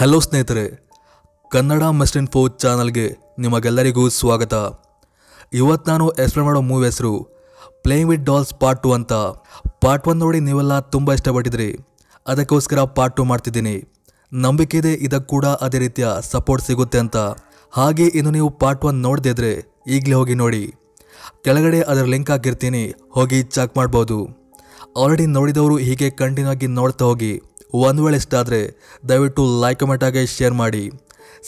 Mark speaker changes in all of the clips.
Speaker 1: hello ಸ್ನೇಹಿತರೆ ಕನ್ನಡ ಇನ್ ಫೋ ಚಾನಲ್ಗೆ ನಿಮಗೆಲ್ಲರಿಗೂ ಸ್ವಾಗತ ಇವತ್ತು ನಾನು ಎಕ್ಸ್ಪ್ಲೇನ್ ಮಾಡೋ ಮೂವಿ ಹೆಸರು playing with dolls part two ಅಂತ ಪಾರ್ಟ್ ಒನ್ ನೋಡಿ ನೀವೆಲ್ಲ ತುಂಬ ಇಷ್ಟಪಟ್ಟಿದ್ರಿ ಅದಕ್ಕೋಸ್ಕರ ಪಾರ್ಟ್ ಟು ಮಾಡ್ತಿದ್ದೀನಿ ನಂಬಿಕೆ ಇದೆ ಇದಕ್ಕೆ ಕೂಡ ಅದೇ ರೀತಿಯ ಸಪೋರ್ಟ್ ಸಿಗುತ್ತೆ ಅಂತ ಹಾಗೆ ಇನ್ನು ನೀವು ಪಾರ್ಟ್ ಒನ್ ನೋಡದಿದ್ರೆ ಈಗಲೇ ಹೋಗಿ ನೋಡಿ ಕೆಳಗಡೆ ಅದರ ಲಿಂಕ್ ಹಾಕಿರ್ತೀನಿ ಹೋಗಿ ಚೆಕ್ ಮಾಡ್ಬೋದು ಆಲ್ರೆಡಿ ನೋಡಿದವರು ಹೀಗೆ ಕಂಟಿನ್ಯೂ ಆಗಿ ನೋಡ್ತಾ ಹೋಗಿ ಒಂದು ವೇಳೆ ಇಷ್ಟ ಆದರೆ ದಯವಿಟ್ಟು ಲೈಕ್ ಕಮೆಂಟ್ ಆಗಿ ಶೇರ್ ಮಾಡಿ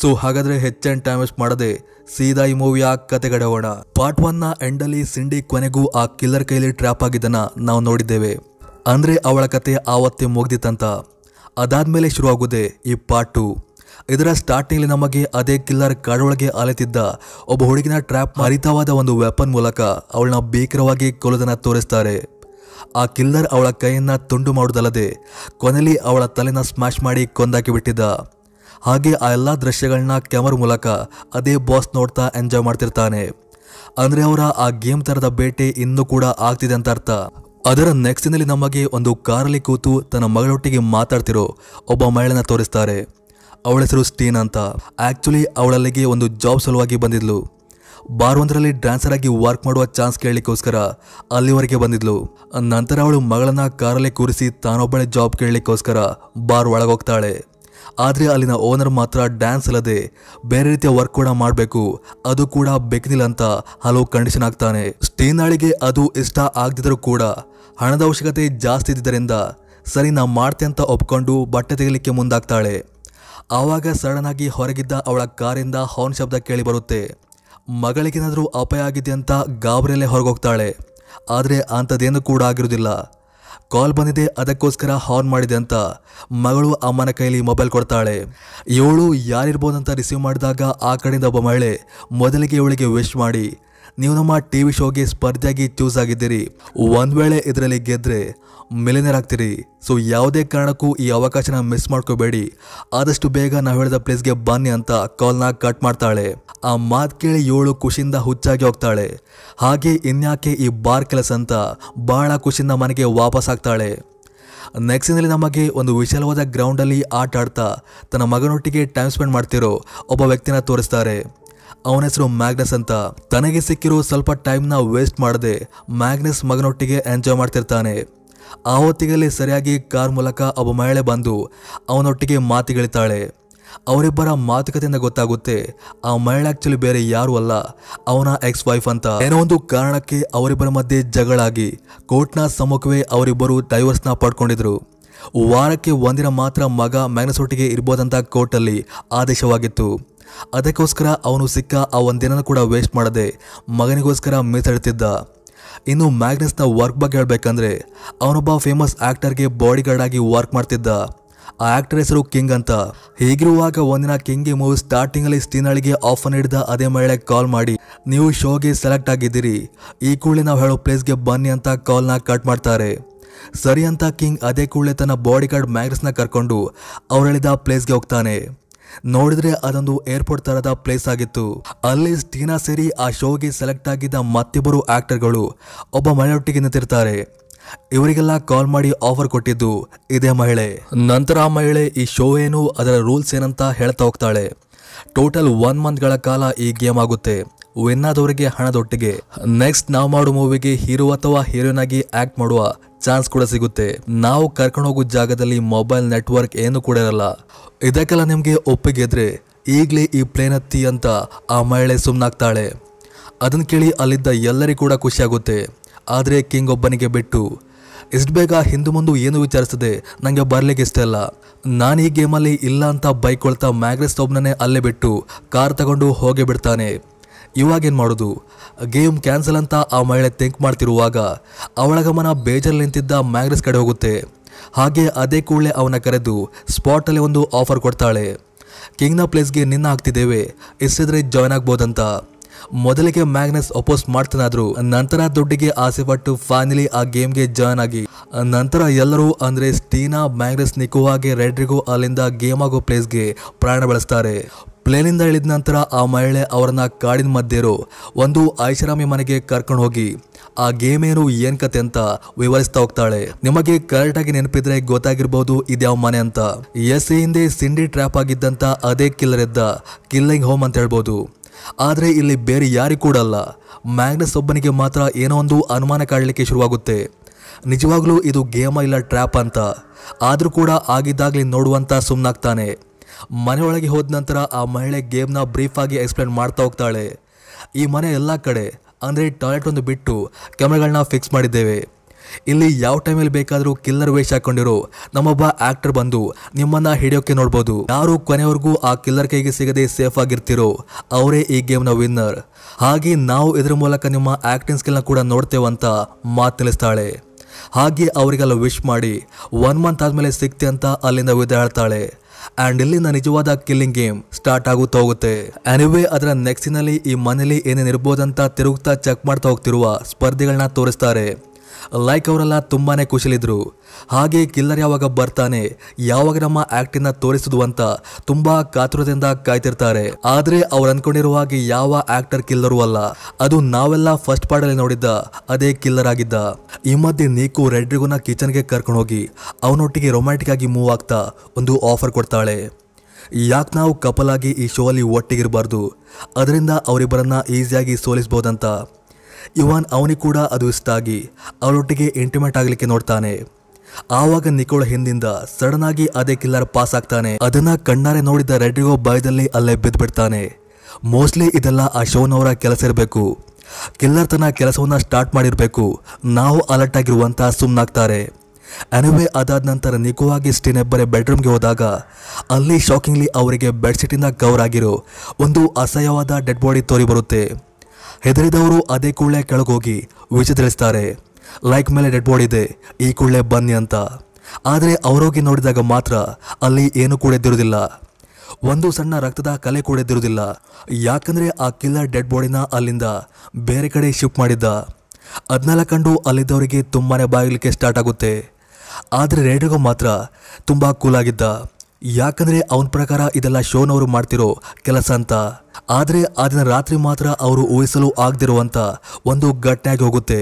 Speaker 1: ಸೊ ಹಾಗಾದರೆ ಹೆಚ್ಚಿನ ಟೈಮ್ ವೇಸ್ಟ್ ಮಾಡದೆ ಸೀದಾ ಈ ಮೂವಿಯ ಹೋಣ ಪಾರ್ಟ್ ಒನ್ನ ಎಂಡಲ್ಲಿ ಸಿಂಡಿ ಕೊನೆಗೂ ಆ ಕಿಲ್ಲರ್ ಕೈಲಿ ಟ್ರ್ಯಾಪ್ ಆಗಿದ್ದನ್ನು ನಾವು ನೋಡಿದ್ದೇವೆ ಅಂದರೆ ಅವಳ ಕತೆ ಆವತ್ತೇ ಮುಗ್ದಿತ್ತಂತ ಅದಾದಮೇಲೆ ಶುರುವಾಗುವುದೇ ಈ ಪಾರ್ಟ್ ಟು ಇದರ ಸ್ಟಾರ್ಟಿಂಗ್ಲಿ ನಮಗೆ ಅದೇ ಕಿಲ್ಲರ್ ಕಾಡೊಳಗೆ ಅಲೆತಿದ್ದ ಒಬ್ಬ ಹುಡುಗಿನ ಟ್ರ್ಯಾಪ್ ಹರಿತವಾದ ಒಂದು ವೆಪನ್ ಮೂಲಕ ಅವಳನ್ನ ಭೀಕರವಾಗಿ ಕೊಲದನ್ನ ತೋರಿಸ್ತಾರೆ ಆ ಕಿಲ್ಲರ್ ಅವಳ ಕೈಯನ್ನ ತುಂಡು ಮಾಡುವುದಲ್ಲದೆ ಕೊನೆಲಿ ಅವಳ ತಲೆನ ಸ್ಮ್ಯಾಶ್ ಮಾಡಿ ಕೊಂದಾಕಿ ಬಿಟ್ಟಿದ್ದ ಹಾಗೆ ಆ ಎಲ್ಲ ದೃಶ್ಯಗಳನ್ನ ಕ್ಯಾಮರ್ ಮೂಲಕ ಅದೇ ಬಾಸ್ ನೋಡ್ತಾ ಎಂಜಾಯ್ ಮಾಡ್ತಿರ್ತಾನೆ ಅಂದ್ರೆ ಅವರ ಆ ಗೇಮ್ ತರದ ಬೇಟೆ ಇನ್ನೂ ಕೂಡ ಆಗ್ತಿದೆ ಅಂತ ಅರ್ಥ ಅದರ ನೆಕ್ಸ್ಟಿನಲ್ಲಿ ನಮಗೆ ಒಂದು ಕಾರಲ್ಲಿ ಕೂತು ತನ್ನ ಮಗಳೊಟ್ಟಿಗೆ ಮಾತಾಡ್ತಿರೋ ಒಬ್ಬ ಮಹಿಳೆನ ತೋರಿಸ್ತಾರೆ ಅವಳ ಹೆಸರು ಸ್ಟೀನ್ ಅಂತ ಆ್ಯಕ್ಚುಲಿ ಅವಳಲ್ಲಿಗೆ ಒಂದು ಜಾಬ್ ಸಲುವಾಗಿ ಬಂದಿದ್ಲು ಒಂದರಲ್ಲಿ ಡ್ಯಾನ್ಸರ್ ಆಗಿ ವರ್ಕ್ ಮಾಡುವ ಚಾನ್ಸ್ ಕೇಳಲಿಕ್ಕೋಸ್ಕರ ಅಲ್ಲಿವರೆಗೆ ಬಂದಿದ್ಲು ನಂತರ ಅವಳು ಮಗಳನ್ನ ಕಾರಲ್ಲಿ ಕೂರಿಸಿ ತಾನೊಬ್ಬಳೆ ಜಾಬ್ ಕೇಳಲಿಕ್ಕೋಸ್ಕರ ಬಾರ್ ಒಳಗೋಗ್ತಾಳೆ ಆದರೆ ಅಲ್ಲಿನ ಓನರ್ ಮಾತ್ರ ಡ್ಯಾನ್ಸ್ ಅಲ್ಲದೆ ಬೇರೆ ರೀತಿಯ ವರ್ಕ್ ಕೂಡ ಮಾಡಬೇಕು ಅದು ಕೂಡ ಬೇಕಿಲ್ಲ ಅಂತ ಹಲವು ಕಂಡೀಷನ್ ಆಗ್ತಾನೆ ಸ್ಟೀನಾಳಿಗೆ ಅದು ಇಷ್ಟ ಆಗದಿದ್ದರೂ ಕೂಡ ಹಣದ ಅವಶ್ಯಕತೆ ಜಾಸ್ತಿ ಇದ್ದರಿಂದ ಸರಿ ನಾ ಮಾಡ್ತೆ ಅಂತ ಒಪ್ಕೊಂಡು ಬಟ್ಟೆ ತೆಗಿಲಿಕ್ಕೆ ಮುಂದಾಗ್ತಾಳೆ ಆವಾಗ ಸಡನ್ ಆಗಿ ಹೊರಗಿದ್ದ ಅವಳ ಕಾರಿಂದ ಹಾರ್ನ್ ಶಬ್ದ ಕೇಳಿ ಬರುತ್ತೆ ಮಗಳಿಗೇನಾದರೂ ಅಪಾಯ ಆಗಿದೆ ಅಂತ ಗಾಬರಿಯಲ್ಲೇ ಹೋಗ್ತಾಳೆ ಆದರೆ ಅಂಥದ್ದೇನು ಕೂಡ ಆಗಿರೋದಿಲ್ಲ ಕಾಲ್ ಬಂದಿದೆ ಅದಕ್ಕೋಸ್ಕರ ಹಾರ್ನ್ ಮಾಡಿದೆ ಅಂತ ಮಗಳು ಅಮ್ಮನ ಕೈಯಲ್ಲಿ ಮೊಬೈಲ್ ಕೊಡ್ತಾಳೆ ಇವಳು ಯಾರಿರ್ಬೋದಂತ ರಿಸೀವ್ ಮಾಡಿದಾಗ ಆ ಕಡೆಯಿಂದ ಒಬ್ಬ ಮಹಿಳೆ ಮೊದಲಿಗೆ ಇವಳಿಗೆ ವಿಶ್ ಮಾಡಿ ನೀವು ನಮ್ಮ ಟಿ ವಿ ಶೋಗೆ ಸ್ಪರ್ಧೆಯಾಗಿ ಚೂಸ್ ಆಗಿದ್ದೀರಿ ಒಂದು ವೇಳೆ ಇದರಲ್ಲಿ ಗೆದ್ದರೆ ಮಿಲಿನರ್ ಆಗ್ತೀರಿ ಸೊ ಯಾವುದೇ ಕಾರಣಕ್ಕೂ ಈ ಅವಕಾಶನ ಮಿಸ್ ಮಾಡ್ಕೋಬೇಡಿ ಆದಷ್ಟು ಬೇಗ ನಾವು ಹೇಳಿದ ಪ್ಲೇಸ್ಗೆ ಬನ್ನಿ ಅಂತ ಕಾಲ್ನ ಕಟ್ ಮಾಡ್ತಾಳೆ ಆ ಮಾತು ಕೇಳಿ ಏಳು ಖುಷಿಯಿಂದ ಹುಚ್ಚಾಗಿ ಹೋಗ್ತಾಳೆ ಹಾಗೆ ಇನ್ಯಾಕೆ ಈ ಬಾರ್ ಕೆಲಸ ಅಂತ ಬಹಳ ಖುಷಿಯಿಂದ ಮನೆಗೆ ವಾಪಸ್ ಆಗ್ತಾಳೆ ನೆಕ್ಸ್ಟಿನಲ್ಲಿ ನಮಗೆ ಒಂದು ವಿಶಾಲವಾದ ಗ್ರೌಂಡಲ್ಲಿ ಆಟ ಆಡ್ತಾ ತನ್ನ ಮಗನೊಟ್ಟಿಗೆ ಟೈಮ್ ಸ್ಪೆಂಡ್ ಮಾಡ್ತಿರೋ ಒಬ್ಬ ವ್ಯಕ್ತಿನ ತೋರಿಸ್ತಾರೆ ಅವನ ಹೆಸರು ಮ್ಯಾಗ್ನಸ್ ಅಂತ ತನಗೆ ಸಿಕ್ಕಿರೋ ಸ್ವಲ್ಪ ಟೈಮ್ನ ವೇಸ್ಟ್ ಮಾಡದೆ ಮ್ಯಾಗ್ನಸ್ ಮಗನೊಟ್ಟಿಗೆ ಎಂಜಾಯ್ ಮಾಡ್ತಿರ್ತಾನೆ ಆ ಹೊತ್ತಿಗೆಲ್ಲಿ ಸರಿಯಾಗಿ ಕಾರ್ ಮೂಲಕ ಒಬ್ಬ ಮಹಿಳೆ ಬಂದು ಅವನೊಟ್ಟಿಗೆ ಮಾತಿಗಳಿತಾಳೆ ಅವರಿಬ್ಬರ ಮಾತುಕತೆಯಿಂದ ಗೊತ್ತಾಗುತ್ತೆ ಆ ಮಹಿಳೆ ಆಕ್ಚುಲಿ ಬೇರೆ ಯಾರು ಅಲ್ಲ ಅವನ ಎಕ್ಸ್ ವೈಫ್ ಅಂತ ಏನೋ ಒಂದು ಕಾರಣಕ್ಕೆ ಅವರಿಬ್ಬರ ಮಧ್ಯೆ ಜಗಳಾಗಿ ಕೋರ್ಟ್ನ ಸಮ್ಮುಖವೇ ಅವರಿಬ್ಬರು ಡೈವರ್ಸ್ನ ಪಡ್ಕೊಂಡಿದ್ರು ವಾರಕ್ಕೆ ಒಂದಿನ ಮಾತ್ರ ಮಗ ಮ್ಯಾಗ್ನಸ್ ಒಟ್ಟಿಗೆ ಇರ್ಬೋದಂತ ಕೋರ್ಟಲ್ಲಿ ಆದೇಶವಾಗಿತ್ತು ಅದಕ್ಕೋಸ್ಕರ ಅವನು ಸಿಕ್ಕ ಆ ಒಂದಿನ ಕೂಡ ವೇಸ್ಟ್ ಮಾಡದೆ ಮಗನಿಗೋಸ್ಕರ ಮೀಸಲಿಡ್ತಿದ್ದ ಇನ್ನು ಮ್ಯಾಗ್ನಸ್ನ ವರ್ಕ್ ಬಗ್ಗೆ ಹೇಳಬೇಕಂದ್ರೆ ಅವನೊಬ್ಬ ಫೇಮಸ್ ಆ್ಯಕ್ಟರ್ಗೆ ಬಾಡಿ ಗಾರ್ಡ್ ಆಗಿ ವರ್ಕ್ ಮಾಡ್ತಿದ್ದ ಆ ಆ್ಯಕ್ಟರ್ ಹೆಸರು ಕಿಂಗ್ ಅಂತ ಹೀಗಿರುವಾಗ ಒಂದಿನ ಕಿಂಗ್ಗೆ ಮೂವಿ ಸ್ಟಾರ್ಟಿಂಗಲ್ಲಿ ಸ್ಟೀನಳಿಗೆ ಆಫರ್ ನೀಡಿದ ಅದೇ ಮಹಿಳೆ ಕಾಲ್ ಮಾಡಿ ನೀವು ಶೋಗೆ ಸೆಲೆಕ್ಟ್ ಆಗಿದ್ದೀರಿ ಈ ಕೂಡಲೇ ನಾವು ಹೇಳೋ ಪ್ಲೇಸ್ಗೆ ಬನ್ನಿ ಅಂತ ಕಾಲ್ನ ಕಟ್ ಮಾಡ್ತಾರೆ ಸರಿ ಅಂತ ಕಿಂಗ್ ಅದೇ ಕೂಡಲೇ ತನ್ನ ಬಾಡಿಗಾರ್ಡ್ ಗಾರ್ಡ್ ಕರ್ಕೊಂಡು ಅವ್ರು ಹೇಳಿದ ಪ್ಲೇಸ್ಗೆ ಹೋಗ್ತಾನೆ ನೋಡಿದ್ರೆ ಅದೊಂದು ಏರ್ಪೋರ್ಟ್ ತರದ ಪ್ಲೇಸ್ ಆಗಿತ್ತು ಅಲ್ಲಿ ಸ್ಟೀನಾ ಸೇರಿ ಆ ಶೋಗೆ ಸೆಲೆಕ್ಟ್ ಆಗಿದ್ದ ಮತ್ತಿಬ್ಬರು ಆಕ್ಟರ್ಗಳು ಒಬ್ಬ ಮಹಿಳೆಯೊಟ್ಟಿಗೆ ನಿಂತಿರ್ತಾರೆ ಇವರಿಗೆಲ್ಲ ಕಾಲ್ ಮಾಡಿ ಆಫರ್ ಕೊಟ್ಟಿದ್ದು ಇದೇ ಮಹಿಳೆ ನಂತರ ಆ ಮಹಿಳೆ ಈ ಶೋ ಏನು ಅದರ ರೂಲ್ಸ್ ಏನಂತ ಹೇಳ್ತಾ ಹೋಗ್ತಾಳೆ ಟೋಟಲ್ ಒನ್ ಮಂತ್ಗಳ ಕಾಲ ಈ ಗೇಮ್ ಆಗುತ್ತೆ ವಿನ್ ಹಣದೊಟ್ಟಿಗೆ ನೆಕ್ಸ್ಟ್ ನಾವು ಮಾಡೋ ಮೂವಿಗೆ ಹೀರೋ ಅಥವಾ ಹೀರೋಯಿನ್ ಆಗಿ ಆಕ್ಟ್ ಮಾಡುವ ಚಾನ್ಸ್ ಕೂಡ ಸಿಗುತ್ತೆ ನಾವು ಕರ್ಕೊಂಡು ಹೋಗೋ ಜಾಗದಲ್ಲಿ ಮೊಬೈಲ್ ನೆಟ್ವರ್ಕ್ ಏನು ಕೂಡ ಇರಲ್ಲ ಇದಕ್ಕೆಲ್ಲ ನಿಮಗೆ ಒಪ್ಪಿಗೆ ಇದ್ರೆ ಈಗಲೇ ಈ ಪ್ಲೇನ್ ಹತ್ತಿ ಅಂತ ಆ ಮಹಿಳೆ ಸುಮ್ಮನಾಗ್ತಾಳೆ ಅದನ್ನ ಕೇಳಿ ಅಲ್ಲಿದ್ದ ಎಲ್ಲರಿಗೂ ಕೂಡ ಖುಷಿಯಾಗುತ್ತೆ ಆದರೆ ಕಿಂಗ್ ಒಬ್ಬನಿಗೆ ಬಿಟ್ಟು ಇಷ್ಟು ಬೇಗ ಹಿಂದೆ ಮುಂದೆ ಏನು ವಿಚಾರಿಸ್ತದೆ ನನಗೆ ಬರಲಿಕ್ಕೆ ಇಷ್ಟ ಇಲ್ಲ ನಾನು ಈ ಗೇಮಲ್ಲಿ ಇಲ್ಲ ಅಂತ ಬೈಕ್ ಕೊಳ್ತಾ ಮ್ಯಾಗ್ರೆಸ್ ಒಬ್ಬನೇ ಅಲ್ಲೇ ಬಿಟ್ಟು ಕಾರ್ ತಗೊಂಡು ಹೋಗಿ ಬಿಡ್ತಾನೆ ಇವಾಗೇನು ಮಾಡೋದು ಗೇಮ್ ಕ್ಯಾನ್ಸಲ್ ಅಂತ ಆ ಮಹಿಳೆ ಥಿಂಕ್ ಮಾಡ್ತಿರುವಾಗ ಅವಳ ಗಮನ ಬೇಜಲ್ಲಿ ನಿಂತಿದ್ದ ಮ್ಯಾಗ್ರೆಸ್ ಕಡೆ ಹೋಗುತ್ತೆ ಹಾಗೆ ಅದೇ ಕೂಡಲೇ ಅವನ ಕರೆದು ಸ್ಪಾಟಲ್ಲಿ ಒಂದು ಆಫರ್ ಕೊಡ್ತಾಳೆ ಕಿಂಗ್ನ ಪ್ಲೇಸ್ಗೆ ನಿನ್ನ ಹಾಕ್ತಿದ್ದೇವೆ ಇಷ್ಟಿದ್ರೆ ಜಾಯ್ನ್ ಆಗ್ಬೋದಂತ ಮೊದಲಿಗೆ ಮ್ಯಾಗ್ನೆಸ್ ಅಪೋಸ್ ಮಾಡ್ತಾನಾದ್ರು ನಂತರ ದುಡ್ಡಿಗೆ ಆಸೆ ಪಟ್ಟು ಫೈನಲಿ ಆ ಗೇಮ್ಗೆ ಜಾಯ್ನ್ ಆಗಿ ನಂತರ ಎಲ್ಲರೂ ಅಂದರೆ ಸ್ಟೀನಾ ಮ್ಯಾಗ್ನೆಸ್ ನಿಕೋವಾಗೆ ರೆಡ್ರಿಗೂ ಅಲ್ಲಿಂದ ಗೇಮ್ ಆಗೋ ಪ್ಲೇಸ್ಗೆ ಪ್ರಯಾಣ ಬೆಳೆಸ್ತಾರೆ ಪ್ಲೇನಿಂದ ಇಳಿದ ನಂತರ ಆ ಮಹಿಳೆ ಅವರನ್ನ ಕಾಡಿನ ಮಧ್ಯರು ಒಂದು ಐಷಾರಾಮಿ ಮನೆಗೆ ಕರ್ಕೊಂಡು ಹೋಗಿ ಆ ಗೇಮ್ ಏನು ಏನ್ ಕತೆ ಅಂತ ವಿವರಿಸ್ತಾ ಹೋಗ್ತಾಳೆ ನಿಮಗೆ ಕರೆಕ್ಟ್ ಆಗಿ ನೆನಪಿದ್ರೆ ಗೊತ್ತಾಗಿರ್ಬೋದು ಇದ್ಯಾವ ಮನೆ ಅಂತ ಎಸ್ ಹಿಂದೆ ಸಿಂಡಿ ಟ್ರ್ಯಾಪ್ ಆಗಿದ್ದಂತ ಅದೇ ಕಿಲ್ಲರ್ ಇದ್ದ ಕಿಲ್ಲಿಂಗ್ ಹೋಮ್ ಅಂತ ಹೇಳ್ಬೋದು ಆದರೆ ಇಲ್ಲಿ ಬೇರೆ ಯಾರಿಗೂ ಕೂಡ ಅಲ್ಲ ಮ್ಯಾಗ್ನಸ್ ಒಬ್ಬನಿಗೆ ಮಾತ್ರ ಏನೋ ಒಂದು ಅನುಮಾನ ಕಾಡಲಿಕ್ಕೆ ಶುರುವಾಗುತ್ತೆ ನಿಜವಾಗ್ಲೂ ಇದು ಗೇಮ ಇಲ್ಲ ಟ್ರ್ಯಾಪ್ ಅಂತ ಆದರೂ ಕೂಡ ಆಗಿದ್ದಾಗಲಿ ನೋಡುವಂತ ಸುಮ್ಮನಾಗ್ತಾನೆ ಮನೆಯೊಳಗೆ ಹೋದ ನಂತರ ಆ ಮಹಿಳೆ ಗೇಮ್ನ ಬ್ರೀಫಾಗಿ ಎಕ್ಸ್ಪ್ಲೇನ್ ಮಾಡ್ತಾ ಹೋಗ್ತಾಳೆ ಈ ಮನೆ ಎಲ್ಲ ಕಡೆ ಅಂದರೆ ಟಾಯ್ಲೆಟ್ ಒಂದು ಬಿಟ್ಟು ಕ್ಯಾಮ್ರಾಗಳನ್ನ ಫಿಕ್ಸ್ ಮಾಡಿದ್ದೇವೆ ಇಲ್ಲಿ ಯಾವ ಟೈಮಲ್ಲಿ ಬೇಕಾದರೂ ಕಿಲ್ಲರ್ ವೇಷ ಹಾಕೊಂಡಿರೋ ನಮ್ಮೊಬ್ಬ ಆಕ್ಟರ್ ಬಂದು ನಿಮ್ಮನ್ನ ಹಿಡಿಯೋಕೆ ನೋಡ್ಬೋದು ಯಾರು ಕೊನೆವರೆಗೂ ಆ ಕಿಲ್ಲರ್ ಕೈಗೆ ಸಿಗದೆ ಸೇಫ್ ಆಗಿರ್ತಿರೋ ಅವರೇ ಈ ಗೇಮ್ನ ವಿನ್ನರ್ ಹಾಗೆ ನಾವು ಇದರ ಮೂಲಕ ನಿಮ್ಮ ಆ್ಯಕ್ಟಿಂಗ್ ಸ್ಕಿಲ್ನ ಕೂಡ ನೋಡ್ತೇವಂತ ಮಾತು ತಿಳಿಸ್ತಾಳೆ ಹಾಗೆ ಅವರಿಗೆಲ್ಲ ವಿಶ್ ಮಾಡಿ ಒನ್ ಮಂತ್ ಆದಮೇಲೆ ಸಿಗ್ತೆ ಅಂತ ಅಲ್ಲಿಂದ ವಿದಾಯ ಹೇಳ್ತಾಳೆ ಆ್ಯಂಡ್ ಇಲ್ಲಿನ ನಿಜವಾದ ಕಿಲ್ಲಿಂಗ್ ಗೇಮ್ ಸ್ಟಾರ್ಟ್ ಆಗುತ್ತಾ ಹೋಗುತ್ತೆ ಅನಿವೆ ಅದರ ನೆಕ್ಸ್ಟಿನಲ್ಲಿ ಈ ಮನೇಲಿ ಏನೇನಿರ್ಬೋದಂತ ತಿರುಗ್ತಾ ಚೆಕ್ ಮಾಡ್ತಾ ಹೋಗ್ತಿರುವ ಸ್ಪರ್ಧಿಗಳನ್ನ ತೋರಿಸ್ತಾರೆ ಲೈಕ್ ಅವರೆಲ್ಲ ತುಂಬಾ ಖುಷಿಲಿದ್ರು ಹಾಗೆ ಕಿಲ್ಲರ್ ಯಾವಾಗ ಬರ್ತಾನೆ ಯಾವಾಗ ನಮ್ಮ ಆ್ಯಕ್ಟನ್ನು ತೋರಿಸಿದ್ವು ಅಂತ ತುಂಬ ಕಾತುರದಿಂದ ಕಾಯ್ತಿರ್ತಾರೆ ಆದರೆ ಅವ್ರು ಅನ್ಕೊಂಡಿರುವ ಹಾಗೆ ಯಾವ ಆಕ್ಟರ್ ಕಿಲ್ಲರು ಅಲ್ಲ ಅದು ನಾವೆಲ್ಲ ಫಸ್ಟ್ ಪಾರ್ಟಲ್ಲಿ ನೋಡಿದ್ದ ಅದೇ ಕಿಲ್ಲರ್ ಆಗಿದ್ದ ಈ ಮಧ್ಯೆ ನೀಕು ರೆಡ್ರಿಗೂನ ಕಿಚನ್ಗೆ ಕರ್ಕೊಂಡು ಹೋಗಿ ಅವನೊಟ್ಟಿಗೆ ರೊಮ್ಯಾಂಟಿಕ್ ಆಗಿ ಮೂವ್ ಆಗ್ತಾ ಒಂದು ಆಫರ್ ಕೊಡ್ತಾಳೆ ಯಾಕೆ ನಾವು ಕಪಲ್ ಆಗಿ ಈ ಶೋ ಅಲ್ಲಿ ಒಟ್ಟಿಗಿರಬಾರ್ದು ಅದರಿಂದ ಅವರಿಬ್ಬರನ್ನ ಈಸಿಯಾಗಿ ಸೋಲಿಸ್ಬೋದಂತ ಇವಾನ್ ಅವನಿಗೆ ಕೂಡ ಅದು ಇಷ್ಟ ಆಗಿ ಅವಳೊಟ್ಟಿಗೆ ಇಂಟಿಮೇಟ್ ಆಗಲಿಕ್ಕೆ ನೋಡ್ತಾನೆ ಆವಾಗ ನಿಕೋಳ ಹಿಂದಿಂದ ಸಡನ್ ಆಗಿ ಅದೇ ಕಿಲ್ಲರ್ ಪಾಸ್ ಆಗ್ತಾನೆ ಅದನ್ನ ಕಣ್ಣಾರೆ ನೋಡಿದ ರೆಡ್ರಿಗೋ ಬಾಯದಲ್ಲಿ ಅಲ್ಲೇ ಬಿದ್ದುಬಿಡ್ತಾನೆ ಮೋಸ್ಟ್ಲಿ ಇದೆಲ್ಲ ಆ ಶೋನವರ ಕೆಲಸ ಇರಬೇಕು ಕಿಲ್ಲರ್ ತನ್ನ ಕೆಲಸವನ್ನು ಸ್ಟಾರ್ಟ್ ಮಾಡಿರಬೇಕು ನಾವು ಅಲರ್ಟ್ ಆಗಿರುವಂತ ಸುಮ್ಮನಾಗ್ತಾರೆ ಅನಿವೆ ಅದಾದ ನಂತರ ನಿಖವಾಗಿ ಸ್ಟಿನೆಬ್ಬರೇ ಬೆಡ್ರೂಮ್ಗೆ ಹೋದಾಗ ಅಲ್ಲಿ ಶಾಕಿಂಗ್ಲಿ ಅವರಿಗೆ ಬೆಡ್ಶೀಟಿಂದ ಕವರ್ ಆಗಿರೋ ಒಂದು ಅಸಹ್ಯವಾದ ಡೆಡ್ ಬಾಡಿ ತೋರಿ ಬರುತ್ತೆ ಹೆದರಿದವರು ಅದೇ ಕೂಡಲೇ ಕೆಳಗೋಗಿ ತಿಳಿಸ್ತಾರೆ ಲೈಕ್ ಮೇಲೆ ಡೆಡ್ ಬೋರ್ಡ್ ಇದೆ ಈ ಕೂಳೆ ಬನ್ನಿ ಅಂತ ಆದರೆ ಅವರೋಗಿ ನೋಡಿದಾಗ ಮಾತ್ರ ಅಲ್ಲಿ ಏನು ಕೂಡ ಎದ್ದಿರುವುದಿಲ್ಲ ಒಂದು ಸಣ್ಣ ರಕ್ತದ ಕಲೆ ಕೂಡ ಎದ್ದಿರುವುದಿಲ್ಲ ಯಾಕಂದರೆ ಆ ಕಿಲ್ಲ ಡೆಡ್ ಬಾಡಿನ ಅಲ್ಲಿಂದ ಬೇರೆ ಕಡೆ ಶಿಫ್ಟ್ ಮಾಡಿದ್ದ ಅದನ್ನೆಲ್ಲ ಕಂಡು ಅಲ್ಲಿದ್ದವರಿಗೆ ತುಂಬಾ ಬಾಗಿಲಿಕ್ಕೆ ಸ್ಟಾರ್ಟ್ ಆಗುತ್ತೆ ಆದರೆ ರೇಡಿಯೋಗೂ ಮಾತ್ರ ತುಂಬ ಕೂಲಾಗಿದ್ದ ಯಾಕಂದ್ರೆ ಅವನ ಪ್ರಕಾರ ಇದೆಲ್ಲ ಶೋನವರು ಮಾಡ್ತಿರೋ ಕೆಲಸ ಅಂತ ಆದರೆ ಆ ದಿನ ರಾತ್ರಿ ಮಾತ್ರ ಅವರು ಊಹಿಸಲು ಆಗದಿರುವಂಥ ಒಂದು ಘಟನೆಯಾಗಿ ಹೋಗುತ್ತೆ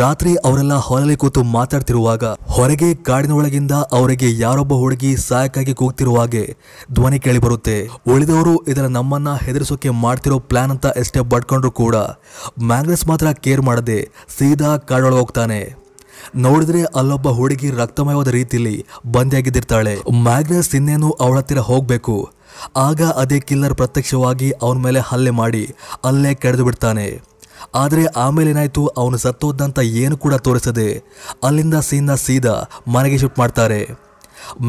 Speaker 1: ರಾತ್ರಿ ಅವರೆಲ್ಲ ಹೊಲಲ್ಲಿ ಕೂತು ಮಾತಾಡ್ತಿರುವಾಗ ಹೊರಗೆ ಕಾಡಿನ ಒಳಗಿಂದ ಅವರಿಗೆ ಯಾರೊಬ್ಬ ಹುಡುಗಿ ಸಹಾಯಕ್ಕಾಗಿ ಕೂಗ್ತಿರುವಾಗೆ ಹಾಗೆ ಧ್ವನಿ ಕೇಳಿಬರುತ್ತೆ ಉಳಿದವರು ಇದರ ನಮ್ಮನ್ನ ಹೆದರಿಸೋಕೆ ಮಾಡ್ತಿರೋ ಪ್ಲಾನ್ ಅಂತ ಎಷ್ಟೇ ಬಡ್ಕೊಂಡ್ರು ಕೂಡ ಮ್ಯಾಂಗ್ರೆಸ್ ಮಾತ್ರ ಕೇರ್ ಮಾಡದೆ ಸೀದಾ ಕಾಡೊಳಗೆ ಹೋಗ್ತಾನೆ ನೋಡಿದ್ರೆ ಅಲ್ಲೊಬ್ಬ ಹುಡುಗಿ ರಕ್ತಮಯವಾದ ರೀತಿಯಲ್ಲಿ ಬಂದಿಯಾಗಿದ್ದಿರ್ತಾಳೆ ಮ್ಯಾಗ್ನಸ್ ಇನ್ನೇನು ಅವಳ ಹತ್ತಿರ ಹೋಗಬೇಕು ಆಗ ಅದೇ ಕಿಲ್ಲರ್ ಪ್ರತ್ಯಕ್ಷವಾಗಿ ಅವನ ಮೇಲೆ ಹಲ್ಲೆ ಮಾಡಿ ಅಲ್ಲೇ ಕೆಡ್ದು ಬಿಡ್ತಾನೆ ಆದರೆ ಏನಾಯ್ತು ಅವನು ಸತ್ತೋದಂತ ಏನು ಕೂಡ ತೋರಿಸದೆ ಅಲ್ಲಿಂದ ಸೀನ್ನ ಸೀದಾ ಮನೆಗೆ ಶಿಫ್ಟ್ ಮಾಡ್ತಾರೆ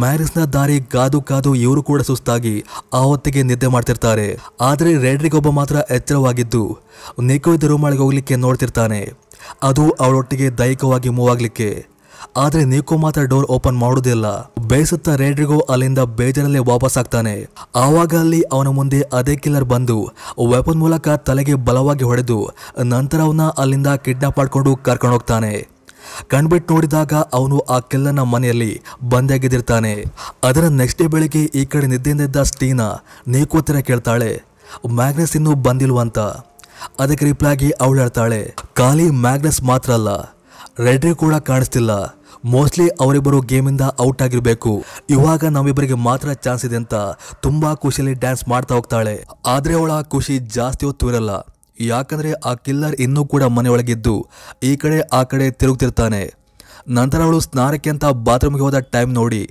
Speaker 1: ಮ್ಯಾರಿಸ್ನ ದಾರಿ ಕಾದು ಕಾದು ಇವರು ಕೂಡ ಸುಸ್ತಾಗಿ ಆ ಹೊತ್ತಿಗೆ ನಿದ್ದೆ ಮಾಡ್ತಿರ್ತಾರೆ ಆದರೆ ರೆಡ್ರಿಗೊಬ್ಬ ಮಾತ್ರ ಎಚ್ಚರವಾಗಿದ್ದು ನಿಕೋ ರೂಮಾಳಿಗೆ ಹೋಗ್ಲಿಕ್ಕೆ ನೋಡ್ತಿರ್ತಾನೆ ಅದು ಅವಳೊಟ್ಟಿಗೆ ದೈಹಿಕವಾಗಿ ಮೂವ್ ಆಗಲಿಕ್ಕೆ ಆದರೆ ನೀಕು ಮಾತ್ರ ಡೋರ್ ಓಪನ್ ಮಾಡೋದಿಲ್ಲ ಬೇಯಿಸುತ್ತ ರೇಡ್ರಿಗೋ ಅಲ್ಲಿಂದ ಬೇಜಾರಲ್ಲೇ ವಾಪಸ್ ಆಗ್ತಾನೆ ಆವಾಗ ಅಲ್ಲಿ ಅವನ ಮುಂದೆ ಅದೇ ಕಿಲ್ಲರ್ ಬಂದು ವೆಪನ್ ಮೂಲಕ ತಲೆಗೆ ಬಲವಾಗಿ ಹೊಡೆದು ನಂತರ ಅವನ ಅಲ್ಲಿಂದ ಕಿಡ್ನಾಪ್ ಮಾಡಿಕೊಂಡು ಕರ್ಕೊಂಡೋಗ್ತಾನೆ ಕಣ್ಬಿಟ್ಟು ನೋಡಿದಾಗ ಅವನು ಆ ಕಿಲ್ಲರ್ನ ಮನೆಯಲ್ಲಿ ಬಂದಾಗಿದ್ದಿರ್ತಾನೆ ಅದರ ನೆಕ್ಸ್ಟ್ ಡೇ ಬೆಳಿಗ್ಗೆ ಈ ಕಡೆ ನಿದ್ದೆಯಿಂದ ಸ್ಟೀನಾ ನೀಕೋತ್ತರ ಕೇಳ್ತಾಳೆ ಮ್ಯಾಗ್ನೆಸ್ ಇನ್ನೂ ಬಂದಿಲ್ವಂತ ಅದಕ್ಕೆ ಆಗಿ ಅವಳು ಹೇಳ್ತಾಳೆ ಖಾಲಿ ಮ್ಯಾಗ್ನಸ್ ಮಾತ್ರ ಅಲ್ಲ ರೆಡ್ರಿ ಕೂಡ ಕಾಣಿಸ್ತಿಲ್ಲ ಮೋಸ್ಟ್ಲಿ ಅವರಿಬ್ಬರು ಗೇಮಿಂದ ಔಟ್ ಆಗಿರಬೇಕು ಇವಾಗ ನಮ್ಮಿಬ್ಬರಿಗೆ ಮಾತ್ರ ಚಾನ್ಸ್ ಇದೆ ಅಂತ ತುಂಬಾ ಖುಷಿಯಲ್ಲಿ ಡ್ಯಾನ್ಸ್ ಮಾಡ್ತಾ ಹೋಗ್ತಾಳೆ ಆದ್ರೆ ಅವಳ ಖುಷಿ ಜಾಸ್ತಿ ಹೊತ್ತು ಇರಲ್ಲ ಯಾಕಂದ್ರೆ ಆ ಕಿಲ್ಲರ್ ಇನ್ನೂ ಕೂಡ ಮನೆಯೊಳಗಿದ್ದು ಈ ಕಡೆ ಆ ಕಡೆ ತಿರುಗ್ತಿರ್ತಾನೆ ನಂತರ ಅವಳು ಸ್ನಾನಕ್ಕೆ ಅಂತ ಬಾತ್ರೂಮ್ಗೆ ಹೋದ ಟೈಮ್ ನೋಡಿ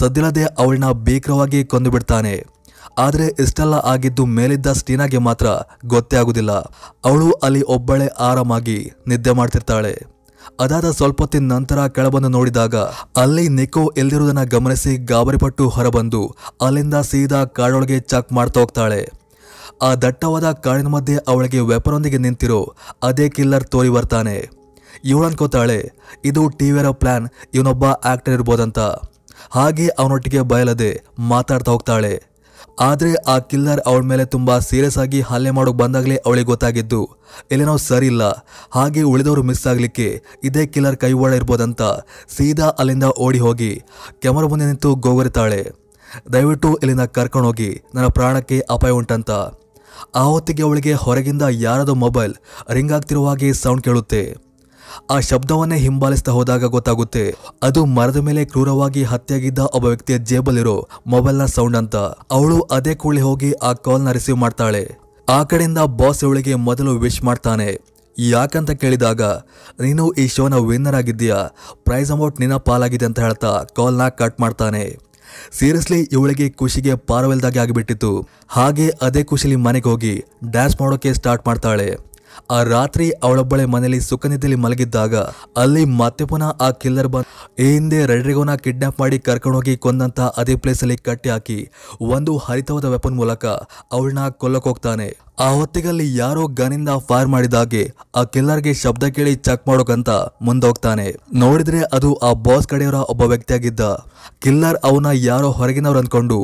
Speaker 1: ಸದ್ದಿಲ್ಲದೆ ಅವಳನ್ನ ಭೀಕರವಾಗಿ ಕೊಂದು ಬಿಡ್ತಾನೆ ಆದರೆ ಇಷ್ಟೆಲ್ಲ ಆಗಿದ್ದು ಮೇಲಿದ್ದ ಸ್ಟೀನಾಗೆ ಮಾತ್ರ ಗೊತ್ತೇ ಆಗುದಿಲ್ಲ ಅವಳು ಅಲ್ಲಿ ಒಬ್ಬಳೆ ಆರಾಮಾಗಿ ನಿದ್ದೆ ಮಾಡ್ತಿರ್ತಾಳೆ ಅದಾದ ಸ್ವಲ್ಪ ಹೊತ್ತಿನ ನಂತರ ಕೆಳಬಂದು ನೋಡಿದಾಗ ಅಲ್ಲಿ ನಿಕೋ ಎಲ್ಲಿರುವುದನ್ನು ಗಮನಿಸಿ ಗಾಬರಿಪಟ್ಟು ಹೊರಬಂದು ಅಲ್ಲಿಂದ ಸೀದಾ ಕಾಡೊಳಗೆ ಚೆಕ್ ಮಾಡ್ತಾ ಹೋಗ್ತಾಳೆ ಆ ದಟ್ಟವಾದ ಕಾಡಿನ ಮಧ್ಯೆ ಅವಳಿಗೆ ವೆಪರೊಂದಿಗೆ ನಿಂತಿರೋ ಅದೇ ಕಿಲ್ಲರ್ ತೋರಿ ಬರ್ತಾನೆ ಇವಳನ್ಕೋತಾಳೆ ಇದು ಟಿವಿಯರ ಪ್ಲಾನ್ ಇವನೊಬ್ಬ ಆಕ್ಟರ್ ಇರ್ಬೋದಂತ ಹಾಗೆ ಅವನೊಟ್ಟಿಗೆ ಬಯಲದೆ ಮಾತಾಡ್ತಾ ಹೋಗ್ತಾಳೆ ಆದರೆ ಆ ಕಿಲ್ಲರ್ ಅವಳ ಮೇಲೆ ತುಂಬ ಸೀರಿಯಸ್ ಆಗಿ ಹಲ್ಲೆ ಮಾಡೋಕೆ ಬಂದಾಗಲೇ ಅವಳಿಗೆ ಗೊತ್ತಾಗಿದ್ದು ಎಲ್ಲೇನೋ ಸರಿ ಇಲ್ಲ ಹಾಗೆ ಉಳಿದವರು ಮಿಸ್ ಆಗಲಿಕ್ಕೆ ಇದೇ ಕಿಲ್ಲರ್ ಕೈವಾಡ ಇರ್ಬೋದಂತ ಸೀದಾ ಅಲ್ಲಿಂದ ಓಡಿ ಹೋಗಿ ಕ್ಯಾಮರ ಮುಂದೆ ನಿಂತು ಗೋಗರಿತಾಳೆ ದಯವಿಟ್ಟು ಇಲ್ಲಿಂದ ಕರ್ಕೊಂಡೋಗಿ ನನ್ನ ಪ್ರಾಣಕ್ಕೆ ಅಪಾಯ ಉಂಟಂತ ಆ ಹೊತ್ತಿಗೆ ಅವಳಿಗೆ ಹೊರಗಿಂದ ಯಾರದೋ ಮೊಬೈಲ್ ರಿಂಗ್ ಆಗ್ತಿರುವ ಹಾಗೆ ಸೌಂಡ್ ಕೇಳುತ್ತೆ ಆ ಶಬ್ದವನ್ನೇ ಹಿಂಬಾಲಿಸ್ತಾ ಹೋದಾಗ ಗೊತ್ತಾಗುತ್ತೆ ಅದು ಮರದ ಮೇಲೆ ಕ್ರೂರವಾಗಿ ಹತ್ಯೆಯಾಗಿದ್ದ ಒಬ್ಬ ವ್ಯಕ್ತಿಯ ಜೇಬಲ್ಲಿರೋ ಮೊಬೈಲ್ನ ಸೌಂಡ್ ಅಂತ ಅವಳು ಅದೇ ಕೂಳಿ ಹೋಗಿ ಆ ಕಾಲ್ನ ರಿಸೀವ್ ಮಾಡ್ತಾಳೆ ಆ ಕಡೆಯಿಂದ ಬಾಸ್ ಇವಳಿಗೆ ಮೊದಲು ವಿಶ್ ಮಾಡ್ತಾನೆ ಯಾಕಂತ ಕೇಳಿದಾಗ ನೀನು ಈ ಶೋನ ವಿನ್ನರ್ ಆಗಿದ್ದೀಯಾ ಪ್ರೈಸ್ ಅಮೌಂಟ್ ನಿನ್ನ ಪಾಲಾಗಿದೆ ಅಂತ ಹೇಳ್ತಾ ಕಾಲ್ನ ಕಟ್ ಮಾಡ್ತಾನೆ ಸೀರಿಯಸ್ಲಿ ಇವಳಿಗೆ ಖುಷಿಗೆ ಪಾರವಲ್ದಾಗೆ ಆಗಿಬಿಟ್ಟಿತ್ತು ಹಾಗೆ ಅದೇ ಖುಷಿಲಿ ಮನೆಗೆ ಹೋಗಿ ಡ್ಯಾನ್ಸ್ ಮಾಡೋಕೆ ಸ್ಟಾರ್ಟ್ ಮಾಡ್ತಾಳೆ ಆ ರಾತ್ರಿ ಅವಳೊಬ್ಬಳೆ ಮನೆಯಲ್ಲಿ ಸುಖನಿದ್ದಲ್ಲಿ ಮಲಗಿದ್ದಾಗ ಅಲ್ಲಿ ಮತ್ತೆ ಪುನಃ ಆ ಕಿಲ್ಲರ್ ಬಂದ್ ಈ ಹಿಂದೆ ರೆಡ್ರಿಗೋನ ಕಿಡ್ನಾಪ್ ಮಾಡಿ ಕರ್ಕೊಂಡೋಗಿ ಕೊಂದಂತ ಅದೇ ಪ್ಲೇಸ್ ಅಲ್ಲಿ ಕಟ್ಟಿ ಹಾಕಿ ಒಂದು ಹರಿತವಾದ ವೆಪನ್ ಮೂಲಕ ಅವಳನ್ನ ಕೊಲ್ಲಕ್ಕೋಗ್ತಾನೆ ಆ ಹೊತ್ತಿಗಲ್ಲಿ ಯಾರೋ ಗನ್ನಿಂದ ಫೈರ್ ಮಾಡಿದಾಗೆ ಆ ಕಿಲ್ಲರ್ಗೆ ಶಬ್ದ ಕೇಳಿ ಚೆಕ್ ಮಾಡೋಕಂತ ಮುಂದೋಗ್ತಾನೆ ನೋಡಿದ್ರೆ ಅದು ಆ ಬಾಸ್ ಕಡೆಯವರ ಒಬ್ಬ ವ್ಯಕ್ತಿಯಾಗಿದ್ದ ಕಿಲ್ಲರ್ ಅವನ ಯಾರೋ ಹೊರಗಿನವ್ರು ಅಂದ್ಕೊಂಡು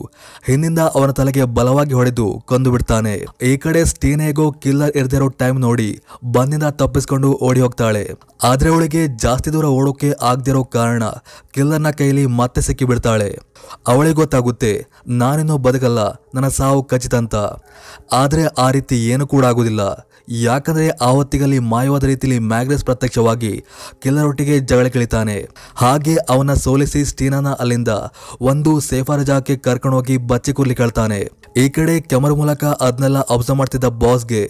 Speaker 1: ಹಿಂದಿಂದ ಅವನ ತಲೆಗೆ ಬಲವಾಗಿ ಹೊಡೆದು ಕೊಂದು ಬಿಡ್ತಾನೆ ಈ ಕಡೆ ಸ್ಟೀನೇಗೋ ಕಿಲ್ಲರ್ ಇರ್ದಿರೋ ಟೈಮ್ ನೋಡಿ ಬಂದಿಂದ ತಪ್ಪಿಸ್ಕೊಂಡು ಓಡಿ ಹೋಗ್ತಾಳೆ ಆದ್ರೆ ಅವಳಿಗೆ ಜಾಸ್ತಿ ದೂರ ಓಡೋಕೆ ಆಗದಿರೋ ಕಾರಣ ಕಿಲ್ಲರ್ನ ಕೈಲಿ ಮತ್ತೆ ಸಿಕ್ಕಿಬಿಡ್ತಾಳೆ ಅವಳೇ ಗೊತ್ತಾಗುತ್ತೆ ನಾನೇನೋ ಬದುಕಲ್ಲ ನನ್ನ ಸಾವು ಖಚಿತ ಅಂತ ಆದರೆ ಆ ರೀತಿ ಏನು ಕೂಡ ಆಗೋದಿಲ್ಲ ಯಾಕಂದರೆ ಆ ಹೊತ್ತಿಗಲ್ಲಿ ಮಾಯವಾದ ರೀತಿಯಲ್ಲಿ ಮ್ಯಾಗ್ರೆಸ್ ಪ್ರತ್ಯಕ್ಷವಾಗಿ ಕೆಲರೊಟ್ಟಿಗೆ ಜಗಳ ಕಿಳಿತಾನೆ ಹಾಗೆ ಅವನ ಸೋಲಿಸಿ ಸ್ಟೀನಾನ ಅಲ್ಲಿಂದ ಒಂದು ಸೇಫಾರಜಾಕ್ಕೆ ಜಾಗಕ್ಕೆ ಕರ್ಕೊಂಡೋಗಿ ಬಚ್ಚಿ ಕೂರ್ಲಿ ಕೇಳ್ತಾನೆ ಈ ಕಡೆ ಕ್ಯಾಮರ ಮೂಲಕ ಅದನ್ನೆಲ್ಲ ಅಬ್ಸರ್ವ್ ಮಾಡ್ತಿದ್ದ ಬಾಸ್ಗೆ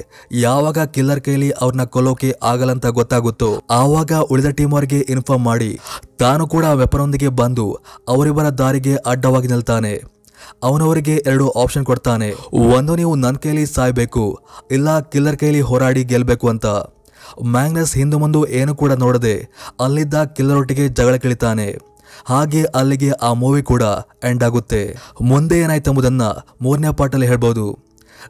Speaker 1: ಯಾವಾಗ ಕಿಲ್ಲರ್ ಕೈಲಿ ಅವ್ರನ್ನ ಕೊಲ್ಲೋಕೆ ಆಗಲ್ಲ ಅಂತ ಗೊತ್ತಾಗುತ್ತೋ ಆವಾಗ ಉಳಿದ ಟೀಮ್ ಅವರಿಗೆ ಇನ್ಫಾರ್ಮ್ ಮಾಡಿ ತಾನು ಕೂಡ ವೆಪನೊಂದಿಗೆ ಬಂದು ಅವರಿಬ್ಬರ ದಾರಿಗೆ ಅಡ್ಡವಾಗಿ ನಿಲ್ತಾನೆ ಅವನವರಿಗೆ ಎರಡು ಆಪ್ಷನ್ ಕೊಡ್ತಾನೆ ಒಂದು ನೀವು ನನ್ನ ಕೈಲಿ ಸಾಯ್ಬೇಕು ಇಲ್ಲ ಕಿಲ್ಲರ್ ಕೈಲಿ ಹೋರಾಡಿ ಗೆಲ್ಲಬೇಕು ಅಂತ ಮ್ಯಾಗ್ನಸ್ ಹಿಂದೆ ಮುಂದೆ ಏನು ಕೂಡ ನೋಡದೆ ಅಲ್ಲಿದ್ದ ಕಿಲ್ಲರ್ ಒಟ್ಟಿಗೆ ಜಗಳ ಕಿಳಿತಾನೆ ಹಾಗೆ ಅಲ್ಲಿಗೆ ಆ ಮೂವಿ ಕೂಡ ಎಂಡ್ ಆಗುತ್ತೆ ಮುಂದೆ ಏನಾಯ್ತು ಎಂಬುದನ್ನು ಮೂರನೇ ಪಾರ್ಟಲ್ಲಿ ಹೇಳ್ಬೋದು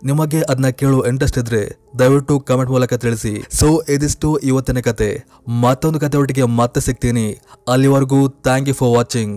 Speaker 1: ನಿಮಗೆ ಅದನ್ನ ಕೇಳುವ ಇಂಟ್ರೆಸ್ಟ್ ಇದ್ರೆ ದಯವಿಟ್ಟು ಕಮೆಂಟ್ ಮೂಲಕ ತಿಳಿಸಿ ಸೊ ಇದಿಷ್ಟು ಇವತ್ತಿನ ಕತೆ ಮತ್ತೊಂದು ಕತೆ ಒಟ್ಟಿಗೆ ಮತ್ತೆ ಸಿಗ್ತೀನಿ ಅಲ್ಲಿವರೆಗೂ ಥ್ಯಾಂಕ್ ಯು ಫಾರ್ ವಾಚಿಂಗ್